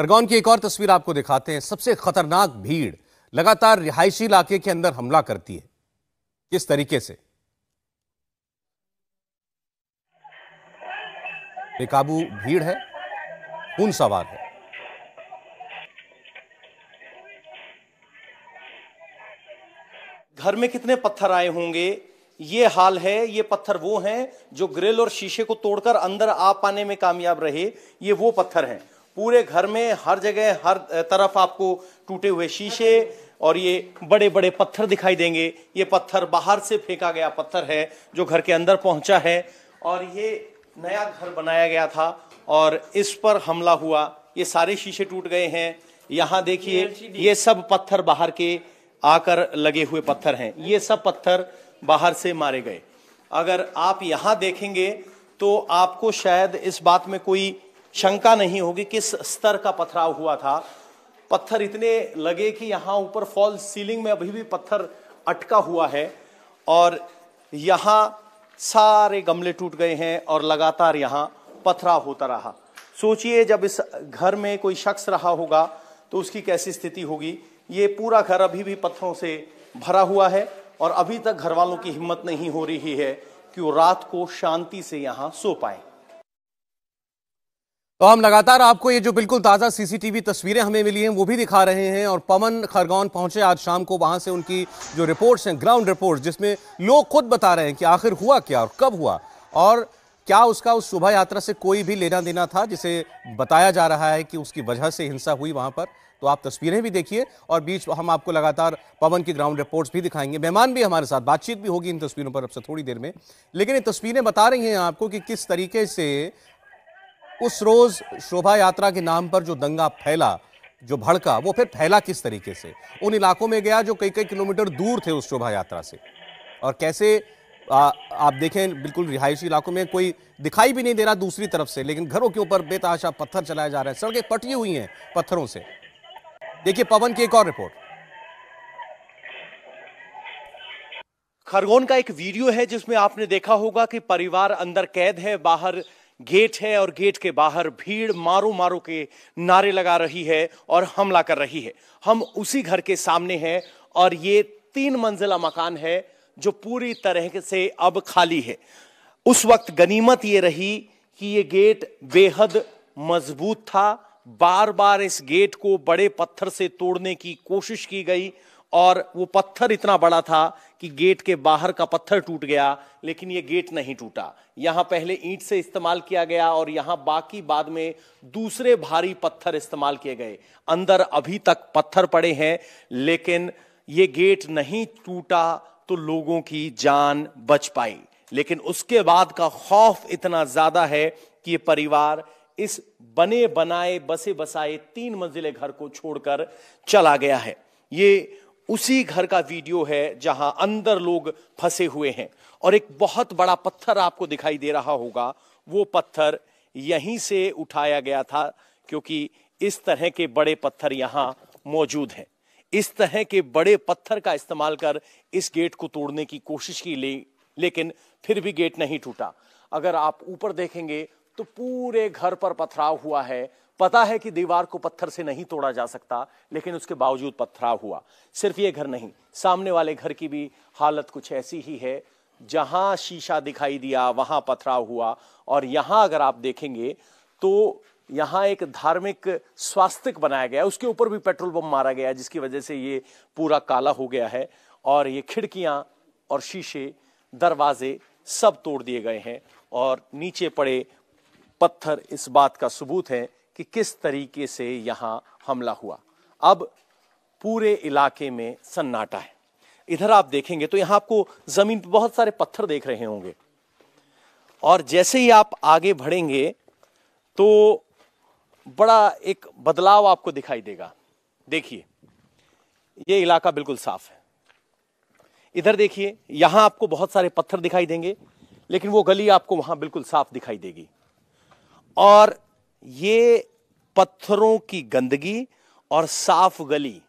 खरगोन की एक और तस्वीर आपको दिखाते हैं सबसे खतरनाक भीड़ लगातार रिहायशी इलाके के अंदर हमला करती है किस तरीके से बेकाबू भीड़ है खून सवार है घर में कितने पत्थर आए होंगे ये हाल है ये पत्थर वो हैं जो ग्रिल और शीशे को तोड़कर अंदर आ पाने में कामयाब रहे ये वो पत्थर हैं पूरे घर में हर जगह हर तरफ आपको टूटे हुए शीशे और ये बड़े बड़े पत्थर दिखाई देंगे ये पत्थर बाहर से फेंका गया पत्थर है जो घर के अंदर पहुंचा है और ये नया घर बनाया गया था और इस पर हमला हुआ ये सारे शीशे टूट गए हैं यहाँ देखिए ये सब पत्थर बाहर के आकर लगे हुए पत्थर हैं ये सब पत्थर बाहर से मारे गए अगर आप यहाँ देखेंगे तो आपको शायद इस बात में कोई शंका नहीं होगी किस स्तर का पथराव हुआ था पत्थर इतने लगे कि यहाँ ऊपर फॉल सीलिंग में अभी भी पत्थर अटका हुआ है और यहाँ सारे गमले टूट गए हैं और लगातार यहाँ पथराव होता रहा सोचिए जब इस घर में कोई शख्स रहा होगा तो उसकी कैसी स्थिति होगी ये पूरा घर अभी भी पत्थरों से भरा हुआ है और अभी तक घर वालों की हिम्मत नहीं हो रही है कि वो रात को शांति से यहाँ सो पाएं तो हम लगातार आपको ये जो बिल्कुल ताज़ा सीसीटीवी तस्वीरें हमें मिली हैं वो भी दिखा रहे हैं और पवन खरगोन पहुंचे आज शाम को वहां से उनकी जो रिपोर्ट्स हैं ग्राउंड रिपोर्ट्स जिसमें लोग खुद बता रहे हैं कि आखिर हुआ क्या और कब हुआ और क्या उसका उस शोभा यात्रा से कोई भी लेना देना था जिसे बताया जा रहा है कि उसकी वजह से हिंसा हुई वहाँ पर तो आप तस्वीरें भी देखिए और बीच हम आपको लगातार पवन की ग्राउंड रिपोर्ट्स भी दिखाएंगे मेहमान भी हमारे साथ बातचीत भी होगी इन तस्वीरों पर अब से थोड़ी देर में लेकिन ये तस्वीरें बता रही हैं आपको कि किस तरीके से उस रोज शोभा यात्रा के नाम पर जो दंगा फैला जो भड़का वो फिर फैला किस तरीके से उन इलाकों में गया जो कई कई किलोमीटर दूर थे उस शोभा यात्रा से और कैसे आ, आप देखें बिल्कुल रिहायशी इलाकों में कोई दिखाई भी नहीं दे रहा दूसरी तरफ से लेकिन घरों के ऊपर बेताशा पत्थर चलाए जा रहे हैं सड़कें पटी हुई हैं पत्थरों से देखिए पवन की एक और रिपोर्ट खरगोन का एक वीडियो है जिसमें आपने देखा होगा कि परिवार अंदर कैद है बाहर गेट है और गेट के बाहर भीड़ मारो मारो के नारे लगा रही है और हमला कर रही है हम उसी घर के सामने हैं और ये तीन मंजिला मकान है जो पूरी तरह से अब खाली है उस वक्त गनीमत ये रही कि ये गेट बेहद मजबूत था बार बार इस गेट को बड़े पत्थर से तोड़ने की कोशिश की गई और वो पत्थर इतना बड़ा था कि गेट के बाहर का पत्थर टूट गया लेकिन ये गेट नहीं टूटा यहाँ पहले ईंट से इस्तेमाल किया गया और यहाँ बाकी बाद में दूसरे भारी पत्थर इस्तेमाल किए गए अंदर अभी तक पत्थर पड़े हैं लेकिन ये गेट नहीं टूटा तो लोगों की जान बच पाई लेकिन उसके बाद का खौफ इतना ज्यादा है कि ये परिवार इस बने बनाए बसे बसाए तीन मंजिले घर को छोड़कर चला गया है ये उसी घर का वीडियो है जहां अंदर लोग फंसे हुए हैं और एक बहुत बड़ा पत्थर आपको दिखाई दे रहा होगा वो पत्थर यहीं से उठाया गया था क्योंकि इस तरह के बड़े पत्थर यहां मौजूद हैं इस तरह के बड़े पत्थर का इस्तेमाल कर इस गेट को तोड़ने की कोशिश की ले, लेकिन फिर भी गेट नहीं टूटा अगर आप ऊपर देखेंगे तो पूरे घर पर पथराव हुआ है पता है कि दीवार को पत्थर से नहीं तोड़ा जा सकता लेकिन उसके बावजूद पथराव हुआ सिर्फ ये घर नहीं सामने वाले घर की भी हालत कुछ ऐसी ही है जहां शीशा दिखाई दिया वहां पथराव हुआ और यहां अगर आप देखेंगे तो यहाँ एक धार्मिक स्वास्तिक बनाया गया उसके ऊपर भी पेट्रोल बम मारा गया जिसकी वजह से ये पूरा काला हो गया है और ये खिड़कियां और शीशे दरवाजे सब तोड़ दिए गए हैं और नीचे पड़े पत्थर इस बात का सबूत है कि किस तरीके से यहाँ हमला हुआ अब पूरे इलाके में सन्नाटा है इधर आप देखेंगे तो यहाँ आपको जमीन पर बहुत सारे पत्थर देख रहे होंगे और जैसे ही आप आगे बढ़ेंगे तो बड़ा एक बदलाव आपको दिखाई देगा देखिए ये इलाका बिल्कुल साफ है इधर देखिए यहां आपको बहुत सारे पत्थर दिखाई देंगे लेकिन वो गली आपको वहां बिल्कुल साफ दिखाई देगी और ये पत्थरों की गंदगी और साफ गली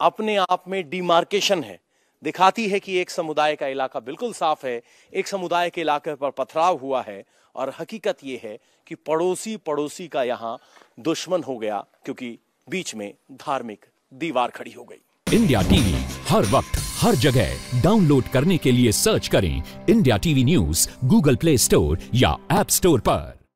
अपने आप में डिमार्केशन है दिखाती है कि एक समुदाय का इलाका बिल्कुल साफ है एक समुदाय के इलाके पर पथराव हुआ है और हकीकत यह है कि पड़ोसी पड़ोसी का यहाँ दुश्मन हो गया क्योंकि बीच में धार्मिक दीवार खड़ी हो गई इंडिया टीवी हर वक्त हर जगह डाउनलोड करने के लिए सर्च करें India TV news Google Play Store या एप स्टोर पर